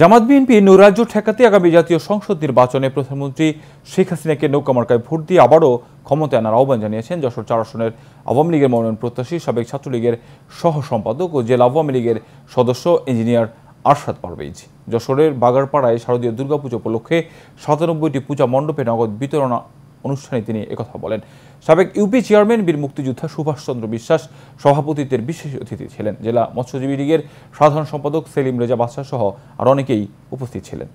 জামাত BNP নৈরাজ্য ঠেকাতে আগামী জাতীয় সংসদ নির্বাচনে প্রধানমন্ত্রী শেখ হাসিনাকে নৌকা ভোট দিয়ে আবারও ক্ষমতায় আনার আহ্বান জানিয়েছেন যশোর চার আসনের আওয়ামী লীগের মনোনয়ন প্রত্যাশী সাবেক ছাত্রলীগের সহ সম্পাদক ও জেলা আওয়ামী লীগের সদস্য ইঞ্জিনিয়ার আরশাদ পারভেজ যশোরের বাগারপাড়ায় শারদীয় দুর্গাপুজো উপলক্ষে সাতানব্বইটি পূজা মণ্ডপে নগদ বিতরণ অনুষ্ঠানে তিনি একথা বলেন সাবেক ইউপি চেয়ারম্যান বীর মুক্তিযোদ্ধা সুভাষচন্দ্র বিশ্বাস সভাপতিত্বের বিশেষ অতিথি ছিলেন জেলা মৎস্যজীবী লীগের সাধারণ সম্পাদক সেলিম রেজা বাদশাহ সহ আর অনেকেই উপস্থিত ছিলেন